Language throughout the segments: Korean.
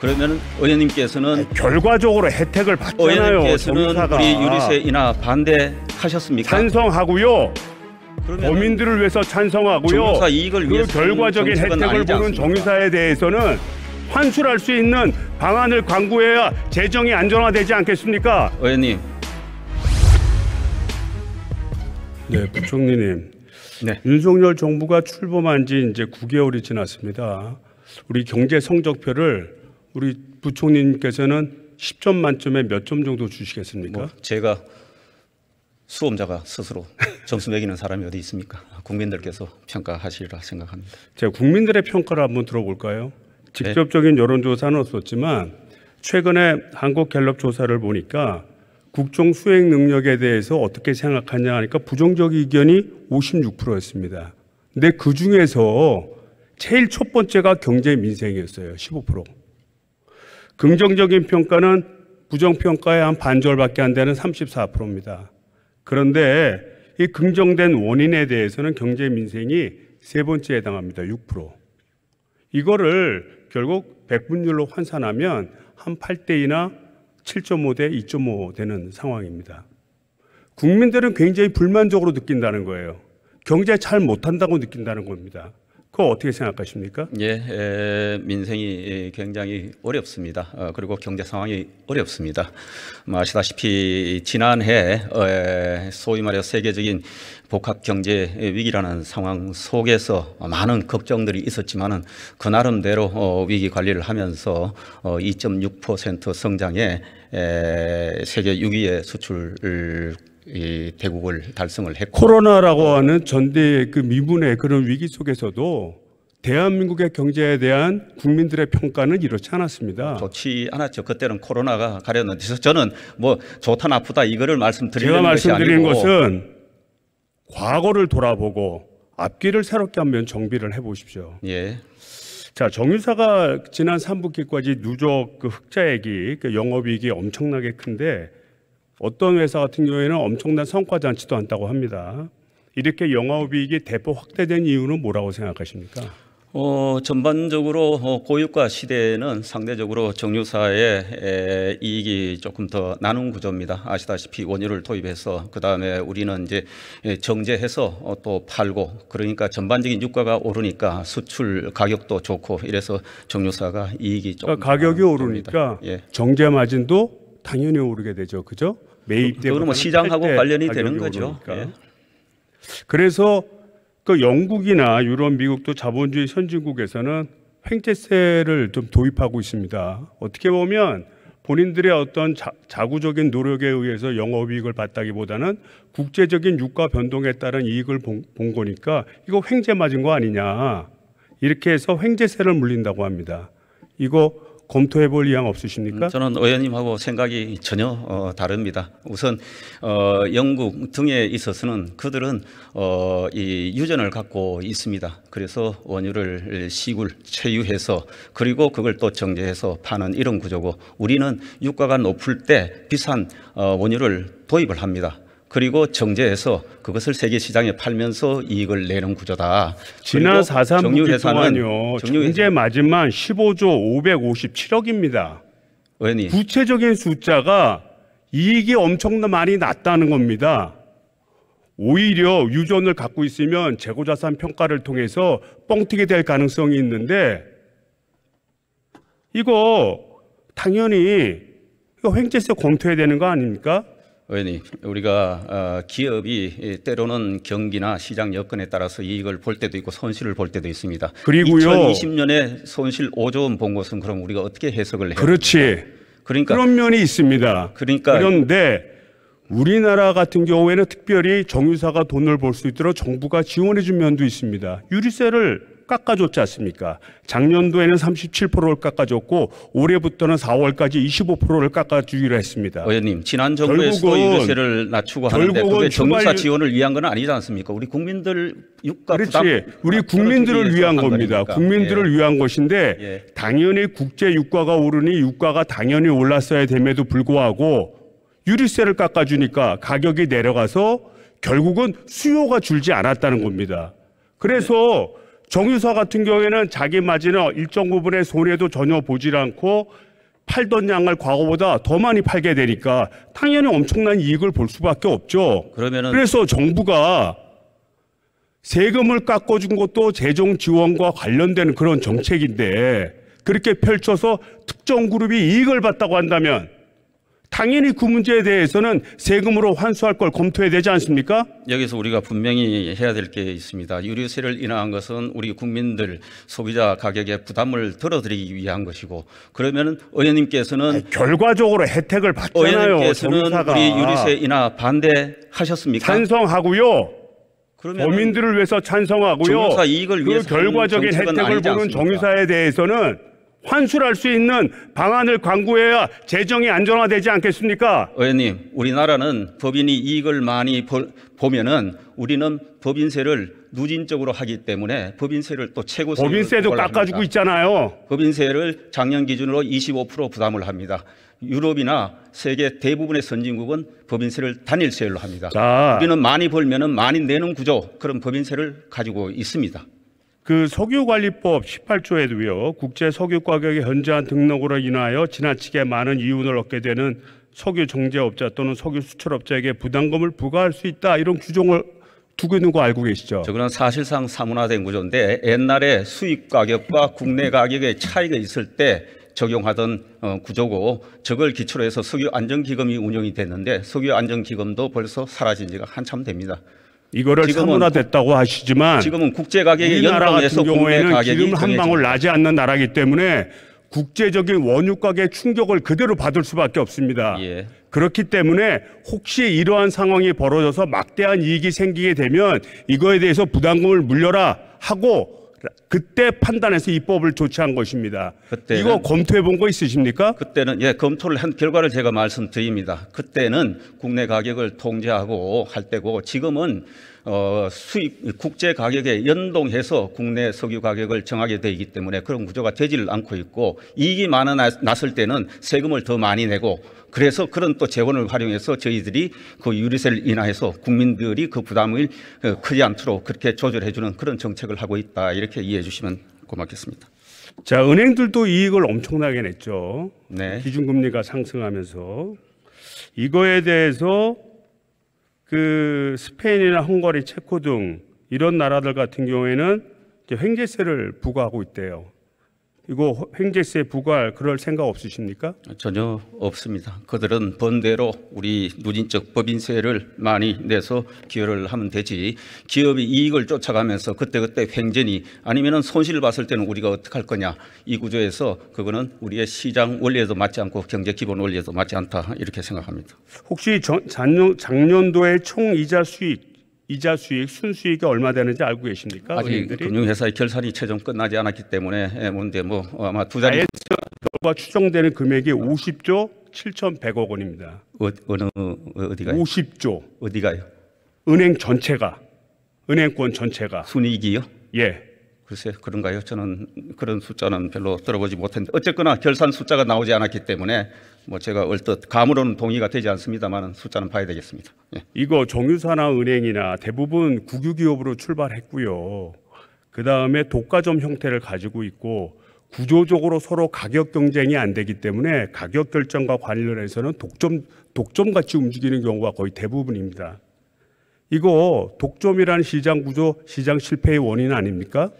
그러면 의원님께서는 아니, 결과적으로 혜택을 받잖아요. 의원님께서는 정사가. 우리 유리세이나 반대하셨습니까? 찬성하고요. 범인들을 위해서 찬성하고요. 그 결과적인 혜택을 보는 정사에 대해서는 환출할 수 있는 방안을 강구해야 재정이 안정화되지 않겠습니까? 의원님. 네, 부총리님. 네. 윤석열 정부가 출범한 지 이제 9개월이 지났습니다. 우리 경제 성적표를 우리 부총리님께서는 10점 만점에 몇 점 정도 주시겠습니까? 뭐 제가 수험자가 스스로 점수 매기는 사람이 어디 있습니까? 국민들께서 평가하시리라 생각합니다. 제가 국민들의 평가를 한번 들어볼까요? 네. 직접적인 네. 여론조사는 없었지만 최근에 한국갤럽 조사를 보니까 국정 수행 능력에 대해서 어떻게 생각하냐 하니까 부정적 의견이 56%였습니다. 근데 그 중에서 제일 첫 번째가 경제 민생이었어요. 15%. 긍정적인 평가는 부정평가의 한 반절밖에 안 되는 34%입니다. 그런데 이 긍정된 원인에 대해서는 경제 민생이 세 번째에 해당합니다. 6%. 이거를 결국 백분율로 환산하면 한 8대이나 7.5대 2.5 되는 상황입니다. 국민들은 굉장히 불만적으로 느낀다는 거예요. 경제 잘 못한다고 느낀다는 겁니다. 그거 어떻게 생각하십니까? 예, 에, 민생이 예, 굉장히 어렵습니다. 어, 그리고 경제 상황이 어렵습니다. 뭐 아시다시피 지난해 어, 에, 소위 말해 세계적인 복합 경제 위기라는 상황 속에서 많은 걱정들이 있었지만은 그 나름대로 어, 위기 관리를 하면서 어, 2.6% 성장에 에, 세계 6위의 수출 이 대국을 달성을 했고 코로나라고 하는 전대 그 미분의 그런 위기 속에서도 대한민국의 경제에 대한 국민들의 평가는 이렇지 않았습니다. 좋지 않았죠. 그때는 코로나가 가려는데서 저는 뭐 좋다 나쁘다 이거를 말씀드리는 제가 말씀드린 것은 과거를 돌아보고 앞길을 새롭게 한번 정비를 해보십시오. 예. 자, 정유사가 지난 3분기까지 누적 그 흑자액이 그 영업이익이 엄청나게 큰데 어떤 회사 같은 경우에는 엄청난 성과 잔치도 한다고 합니다. 이렇게 영업이익이 대폭 확대된 이유는 뭐라고 생각하십니까? 어, 전반적으로 어, 고유가 시대에는 상대적으로 정유사의 이익이 조금 더 나눈 구조입니다. 아시다시피 원유를 도입해서 그 다음에 우리는 이제 정제해서 어, 또 팔고 그러니까 전반적인 유가가 오르니까 수출 가격도 좋고 이래서 정유사가 이익이 그러니까 조금 그러니까 가격이 오르니까 예. 정제 마진도 당연히 오르게 되죠. 그죠? 매입 때 그거는 뭐 시장하고 관련이 되는 거죠. 예. 그래서 그 영국이나 유럽, 미국도 자본주의 선진국에서는 횡재세를 좀 도입하고 있습니다. 어떻게 보면 본인들의 어떤 자, 구적인 노력에 의해서 영업이익을 받다기보다는 국제적인 유가 변동에 따른 이익을 본, 본 거니까 이거 횡재 맞은 거 아니냐 이렇게 해서 횡재세를 물린다고 합니다. 이거 검토해 볼 의향 없으십니까? 음, 저는 의원님하고 생각이 전혀 어, 다릅니다. 우선 어, 영국 등에 있어서는 그들은 어, 이 유전을 갖고 있습니다. 그래서 원유를 시굴 채유해서 그리고 그걸 또 정제해서 파는 이런 구조고 우리는 유가가 높을 때 비싼 어, 원유를 도입을 합니다. 그리고 정제해서 그것을 세계 시장에 팔면서 이익을 내는 구조다. 지난 4.3 정유회사는요. 정제 마진만 15조 557억입니다. 의원 구체적인 숫자가 이익이 엄청나 많이 났다는 겁니다. 오히려 유전을 갖고 있으면 재고자산 평가를 통해서 뻥튀기 될 가능성이 있는데 이거 당연히 횡재세 검토해야 되는 거 아닙니까? 의원님, 우리가 아, 기업이 때로는 경기나 시장 여건에 따라서 이익을 볼 때도 있고 손실을 볼 때도 있습니다. 그리고요. 2020년에 손실 5조 원 본 것은 그럼 우리가 어떻게 해석을 해요? 그렇지. 니까 그러니까 그런 면이 있습니다. 그러니까 그런데 우리나라 같은 경우에는 특별히 정유사가 돈을 벌 수 있도록 정부가 지원해 준 면도 있습니다. 유류세를 깎아줬지 않습니까? 작년도에는 37%를 깎아줬고 올해부터는 4월까지 25%를 깎아주기로 했습니다. 의원님 지난 정부에서도 이것을 낮추고 하는데 그게 정부사 지원을 위한 건 아니지 않습니까? 우리 국민들 유가 그렇지. 우리 국민들을 위한 겁니다. 거니까. 국민들을 예. 위한 것인데 예. 당연히 국제 유가가 오르니 유가가 당연히 올랐어야 됨에도 불구하고 유류세를 깎아주니까 가격이 내려가서 결국은 수요가 줄지 않았다는 겁니다. 그래서 네. 정유사 같은 경우에는 자기 마진을 일정 부분의 손해도 전혀 보질 않고 팔던 양을 과거보다 더 많이 팔게 되니까 당연히 엄청난 이익을 볼 수밖에 없죠. 그러면은 그래서 정부가 세금을 깎아준 것도 재정 지원과 관련된 그런 정책인데 그렇게 펼쳐서 특정 그룹이 이익을 봤다고 한다면 당연히 그 문제에 대해서는 세금으로 환수할 걸 검토해야 되지 않습니까? 여기서 우리가 분명히 해야 될 게 있습니다. 유류세를 인하한 것은 우리 국민들 소비자 가격에 부담을 덜어드리기 위한 것이고 그러면 의원님께서는 아니, 결과적으로 혜택을 받잖아요. 의원님께서는 정사가. 우리 유류세 인하 반대하셨습니까? 찬성하고요. 범인들을 위해서 찬성하고요. 정유사 이익을 그 위해서 결과적인 혜택을 보는 정유사에 대해서는 환수할 수 있는 방안을 강구해야 재정이 안정화되지 않겠습니까? 의원님, 우리나라는 법인이 이익을 많이 벌, 보면은 우리는 법인세를 누진적으로 하기 때문에 법인세를 또 최고 법인세도 깎아주고 있잖아요. 법인세를 작년 기준으로 25% 부담을 합니다. 유럽이나 세계 대부분의 선진국은 법인세를 단일세율로 합니다. 아. 우리는 많이 벌면은 많이 내는 구조 그런 법인세를 가지고 있습니다. 그 석유관리법 18조에도요, 국제 석유 가격의 현저한 등록으로 인하여 지나치게 많은 이윤을 얻게 되는 석유 정제업자 또는 석유 수출업자에게 부담금을 부과할 수 있다 이런 규정을 두고 있는 거 알고 계시죠? 저거는 사실상 사문화된 구조인데 옛날에 수입 가격과 국내 가격의 차이가 있을 때 적용하던 어, 구조고 저걸 기초로 해서 석유 안전기금이 운영이 됐는데 석유 안전기금도 벌써 사라진 지가 한참 됩니다. 이거를 지문화됐다고 하시지만 지금은 국제 가격이 우나라 같은 경우에는 기름 한 방울 나지 않는 나라기 때문에 국제적인 원유 가격 충격을 그대로 받을 수밖에 없습니다. 예. 그렇기 때문에 혹시 이러한 상황이 벌어져서 막대한 이익이 생기게 되면 이거에 대해서 부담금을 물려라 하고 그때 판단해서 입법을 조치한 것입니다. 그때 이거 검토해 본 거 있으십니까? 그때는 예 검토를 한 결과를 제가 말씀드립니다. 그때는 국내 가격을 통제하고 할 때고 지금은 어, 수입 국제 가격에 연동해서 국내 석유 가격을 정하게 되기 때문에 그런 구조가 되질 않고 있고 이익이 많아 났을 때는 세금을 더 많이 내고 그래서 그런 또 재원을 활용해서 저희들이 그 유류세를 인하해서 국민들이 그 부담을 어, 크지 않도록 그렇게 조절해 주는 그런 정책을 하고 있다 이렇게 이해. 이해해 주시면 고맙겠습니다. 자, 은행들도 이익을 엄청나게 냈죠. 네. 기준금리가 상승하면서 이거에 대해서 그 스페인이나 헝가리, 체코 등 이런 나라들 같은 경우에는 횡재세를 부과하고 있대요. 이거 횡재세 부과할 그럴 생각 없으십니까? 전혀 없습니다. 그들은 번대로 우리 누진적 법인세를 많이 내서 기여를 하면 되지 기업이 이익을 쫓아가면서 그때그때 횡재니 아니면 손실을 봤을 때는 우리가 어떻게 할 거냐 이 구조에서 그거는 우리의 시장 원리에도 맞지 않고 경제 기본 원리에도 맞지 않다 이렇게 생각합니다. 혹시 저, 작년, 작년도의 총 이자 수익 이자 수익, 순수익이 얼마 되는지 알고 계십니까? 아직 은행들이? 금융회사의 결산이 최종 끝나지 않았기 때문에 뭔데 예, 뭐 어, 아마 두 자리 과 추정되는 금액이 50조 7,100억 원입니다. 어, 어느 어, 어디가 50조 어디가요? 은행 전체가 은행권 전체가 순이익이요? 예. 글쎄 그런가요? 저는 그런 숫자는 별로 들어보지 못했는데 어쨌거나 결산 숫자가 나오지 않았기 때문에 뭐 제가 얼뜻 감으로는 동의가 되지 않습니다만 숫자는 봐야 되겠습니다. 예. 이거 정유사나 은행이나 대부분 국유기업으로 출발했고요. 그 다음에 독과점 형태를 가지고 있고 구조적으로 서로 가격 경쟁이 안 되기 때문에 가격 결정과 관련해서는 독점 독점 같이 움직이는 경우가 거의 대부분입니다. 이거 독점이라는 시장 구조 시장 실패의 원인 아닙니까?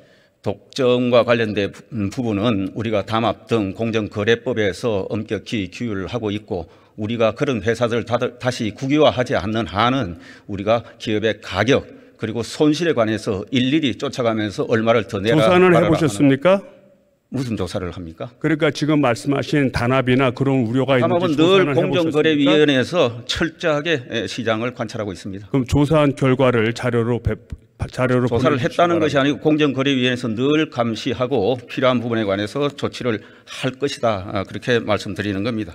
독점과 관련된 음, 부분은 우리가 담합 등 공정거래법에서 엄격히 규율 하고 있고 우리가 그런 회사들 다시 국유화하지 않는 한은 우리가 기업의 가격 그리고 손실에 관해서 일일이 쫓아가면서 얼마를 더 내라 조사는 해보셨습니까? 무슨 조사를 합니까? 그러니까 지금 말씀하신 단합이나 그런 우려가 있는지 늘 공정거래위원회에서 철저하게 예, 시장을 관찰하고 있습니다. 그럼 조사한 결과를 자료로 배... 자료를 조사를 했다는 바랍니다. 것이 아니고 공정거래위원회에서 늘 감시하고 필요한 부분에 관해서 조치를 할 것이다 아, 그렇게 말씀드리는 겁니다.